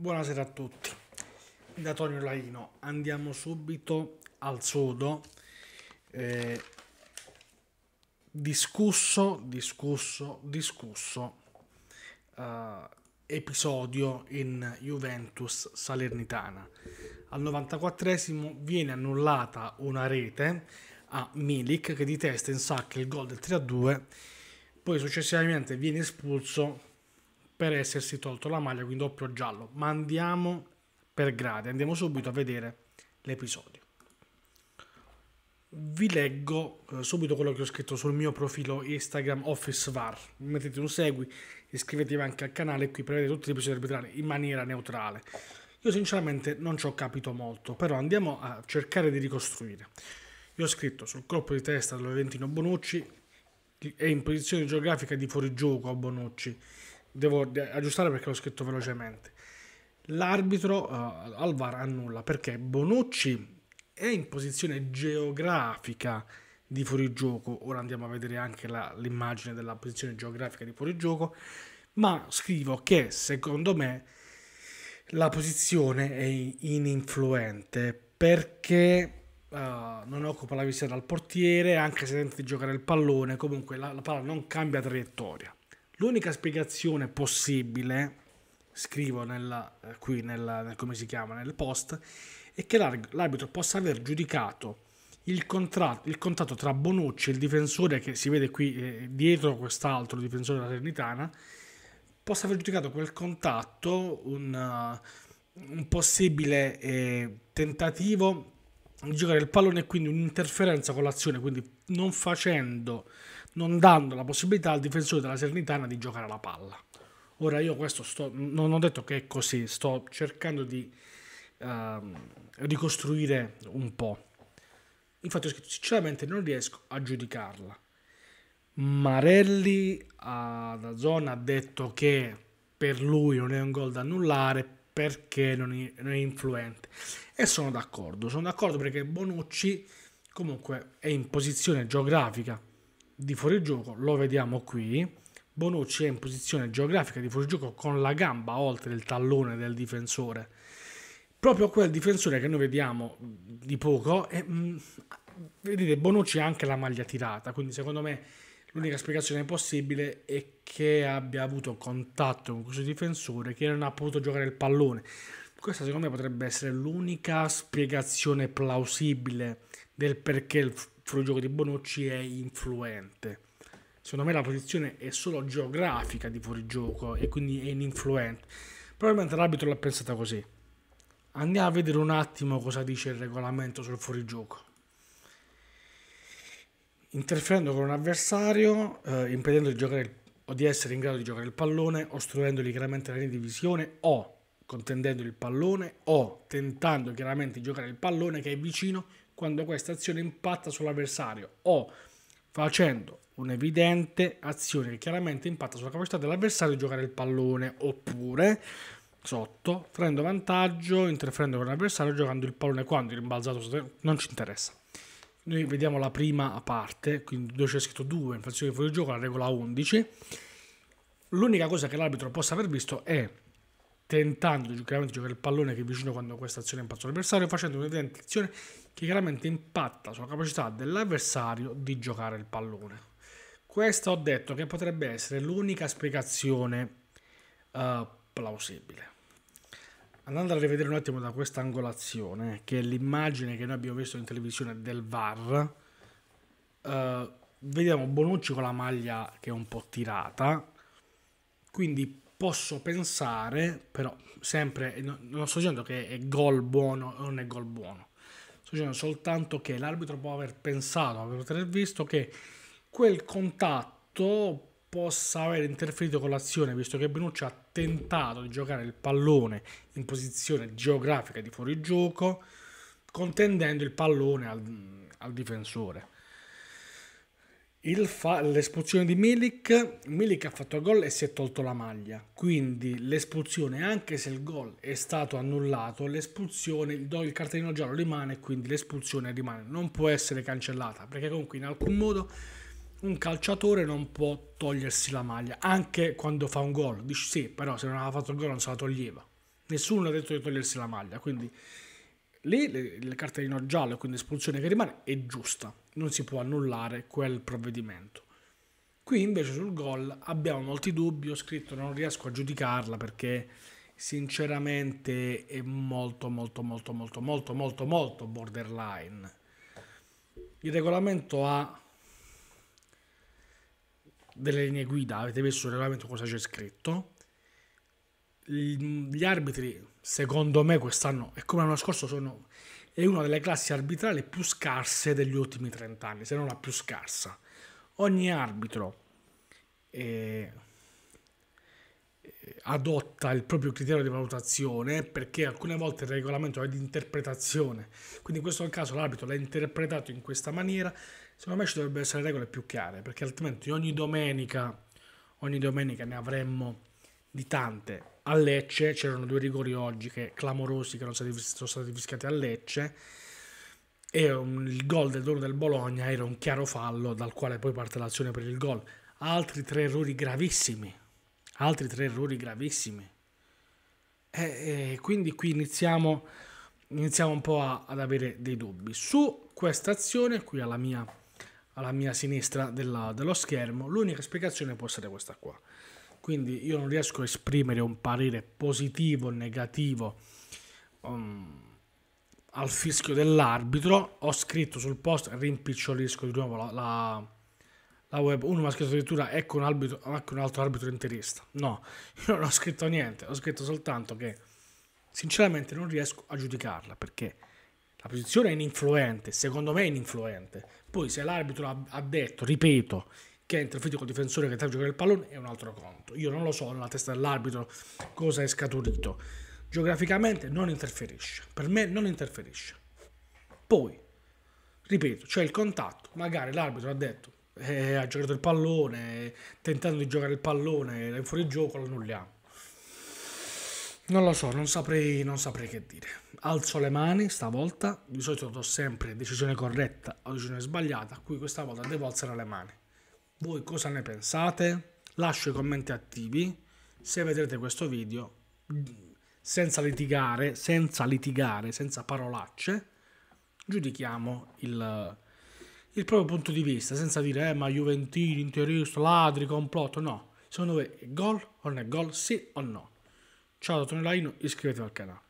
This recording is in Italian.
Buonasera a tutti, da Tonio Laino andiamo subito al sodo. Eh, discusso, discusso, discusso eh, episodio in Juventus Salernitana. Al 94esimo viene annullata una rete a Milik che di testa insacca il gol del 3-2, poi successivamente viene espulso per essersi tolto la maglia, quindi doppio giallo. Ma andiamo per gradi, andiamo subito a vedere l'episodio. Vi leggo eh, subito quello che ho scritto sul mio profilo Instagram Office VAR. Mettete un segui, iscrivetevi anche al canale qui per vedere tutti gli episodi arbitrali in maniera neutrale. Io sinceramente non ci ho capito molto, però andiamo a cercare di ricostruire. Io ho scritto sul colpo di testa dell'Oventino Valentino Bonucci è in posizione geografica di fuorigioco a Bonucci devo aggiustare perché l'ho scritto velocemente. L'arbitro uh, eh, Alvar annulla perché Bonucci è in posizione geografica di fuorigioco. Ora andiamo a vedere anche la, l'immagine della posizione geografica di fuorigioco. Ma scrivo che secondo me la posizione è ininfluente perché uh, non occupa la visita dal portiere, anche se tenta di giocare il pallone, comunque la, la palla non cambia traiettoria. L'unica spiegazione possibile, scrivo nella, eh, qui nella, nel, come si chiama, nel post, è che l'arbitro possa aver giudicato il, contratto, il contatto tra Bonucci e il difensore che si vede qui eh, dietro quest'altro difensore della Ternitana, possa aver giudicato quel contatto un, uh, un possibile eh, tentativo di giocare il pallone e quindi un'interferenza con l'azione, quindi non facendo non dando la possibilità al difensore della Sernitana di giocare la palla. Ora io questo sto, non ho detto che è così, sto cercando di eh, ricostruire un po'. Infatti ho scritto sinceramente non riesco a giudicarla. Marelli ad zona ha detto che per lui non è un gol da annullare perché non è, non è influente. E sono d'accordo, sono d'accordo perché Bonucci comunque è in posizione geografica di fuorigioco lo vediamo qui. Bonucci è in posizione geografica di fuorigioco con la gamba oltre il tallone del difensore. Proprio quel difensore che noi vediamo mm, di poco, è, mh, mm, vedete Bonucci ha anche la maglia tirata, quindi secondo me l'unica spiegazione possibile è che abbia avuto contatto con questo difensore che non ha potuto giocare il pallone. Questa secondo me potrebbe essere l'unica spiegazione plausibile del perché il fuori gioco di Bonucci è influente. Secondo me la posizione è solo geografica di fuori gioco e quindi è ininfluente. Probabilmente l'arbitro l'ha pensata così. Andiamo a vedere un attimo cosa dice il regolamento sul fuorigioco. Interferendo con un avversario, eh, impedendo di giocare o di essere in grado di giocare il pallone, ostruendogli chiaramente la linea di visione o contendendo il pallone o tentando chiaramente di giocare il pallone che è vicino quando questa azione impatta sull'avversario o facendo un'evidente azione che chiaramente impatta sulla capacità dell'avversario di giocare il pallone oppure sotto, prendo vantaggio, interferendo con l'avversario giocando il pallone quando il rimbalzato non ci interessa. Noi vediamo la prima parte, quindi dove c'è scritto 2, infrazione di fuori gioco, la regola 11. L'unica cosa che l'arbitro possa aver visto è tentando chiaramente di giocare il pallone che è vicino quando questa azione impazza l'avversario, facendo un'evidente che chiaramente impatta sulla capacità dell'avversario di giocare il pallone. Questa ho detto che potrebbe essere l'unica spiegazione uh, plausibile. Andando a rivedere un attimo da questa angolazione, che è l'immagine che noi abbiamo visto in televisione del VAR, uh, eh, vediamo Bonucci con la maglia che è un po' tirata, quindi posso pensare, però sempre, non sto dicendo che è gol buono o non è gol buono, sto dicendo soltanto che l'arbitro può aver pensato, aver poter visto che quel contatto possa aver interferito con l'azione, visto che Benucci ha tentato di giocare il pallone in posizione geografica di fuorigioco, contendendo il pallone al, al difensore fa- l'espulsione di Milik, Milik ha fatto il gol e si è tolto la maglia, quindi l'espulsione, anche se il gol è stato annullato, l'espulsione, il cartellino giallo rimane, quindi l'espulsione rimane, non può essere cancellata, perché comunque in alcun modo un calciatore non può togliersi la maglia, anche quando fa un gol, dici sì, però se non aveva fatto il gol non se la toglieva, nessuno ha detto di togliersi la maglia, quindi Lì il cartellino giallo, quindi espulsione che rimane, è giusta, non si può annullare quel provvedimento. Qui invece sul gol abbiamo molti dubbi, ho scritto non riesco a giudicarla perché sinceramente è molto molto molto molto molto molto molto borderline. Il regolamento ha delle linee guida, avete visto il regolamento cosa c'è scritto. Gli arbitri secondo me quest'anno e come l'anno scorso sono, è una delle classi arbitrali più scarse degli ultimi 30 anni, se non la più scarsa. Ogni arbitro eh, eh, adotta il proprio criterio di valutazione perché alcune volte il regolamento è di interpretazione, quindi in questo caso l'arbitro l'ha interpretato in questa maniera, secondo me ci dovrebbero essere regole più chiare perché altrimenti ogni domenica, ogni domenica ne avremmo di tante a Lecce c'erano due rigori oggi che clamorosi che stati, sono stati fischiati a Lecce e un, il gol del dono del Bologna era un chiaro fallo dal quale poi parte l'azione per il gol. Altri tre errori gravissimi, altri tre errori gravissimi. E, e quindi qui iniziamo, iniziamo un po' a, ad avere dei dubbi. Su questa azione, qui alla mia, alla mia sinistra della, dello schermo, l'unica spiegazione può essere questa qua quindi io non riesco a esprimere un parere positivo o negativo um, al fischio dell'arbitro. Ho scritto sul post, rimpicciolisco di nuovo la, la, la web. Uno mi ha scritto addirittura ecco un, arbitro, ecco un altro arbitro interista. No, io non ho scritto niente, ho scritto soltanto che sinceramente non riesco a giudicarla perché la posizione è ininfluente, secondo me è ininfluente. Poi se l'arbitro ha, ha detto, ripeto, che è interferito col difensore che sta a giocare il pallone è un altro conto. Io non lo so nella testa dell'arbitro cosa è scaturito. Geograficamente non interferisce, per me non interferisce. Poi, ripeto, c'è il contatto, magari l'arbitro ha detto, eh, ha giocato il pallone, tentando di giocare il pallone, era in fuori gioco, lo annulliamo. Non lo so, non saprei, non saprei che dire. Alzo le mani stavolta, di solito do sempre decisione corretta o decisione sbagliata, qui questa volta devo alzare le mani. Voi cosa ne pensate? Lascio i commenti attivi. Se vedrete questo video senza litigare, senza litigare, senza parolacce, giudichiamo il, il proprio punto di vista, senza dire eh, ma Juventini, interista, ladri, complotto, no. Secondo voi è gol o non è gol? Sì o no? Ciao da Tonelaino, iscrivetevi al canale.